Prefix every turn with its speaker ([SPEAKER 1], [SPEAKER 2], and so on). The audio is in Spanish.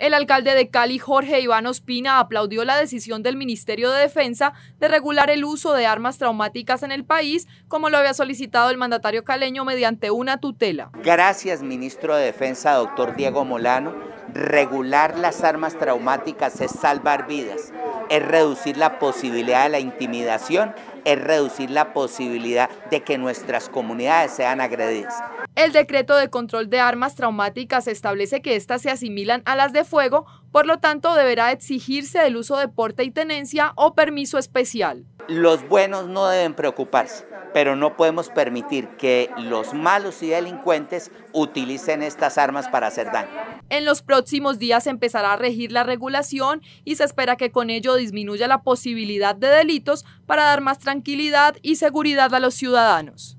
[SPEAKER 1] El alcalde de Cali, Jorge Iván Ospina, aplaudió la decisión del Ministerio de Defensa de regular el uso de armas traumáticas en el país, como lo había solicitado el mandatario caleño mediante una tutela.
[SPEAKER 2] Gracias, ministro de Defensa, doctor Diego Molano. Regular las armas traumáticas es salvar vidas, es reducir la posibilidad de la intimidación, es reducir la posibilidad de que nuestras comunidades sean agredidas.
[SPEAKER 1] El decreto de control de armas traumáticas establece que éstas se asimilan a las de fuego, por lo tanto deberá exigirse el uso de porte y tenencia o permiso especial.
[SPEAKER 2] Los buenos no deben preocuparse, pero no podemos permitir que los malos y delincuentes utilicen estas armas para hacer daño.
[SPEAKER 1] En los próximos días empezará a regir la regulación y se espera que con ello disminuya la posibilidad de delitos para dar más tranquilidad y seguridad a los ciudadanos.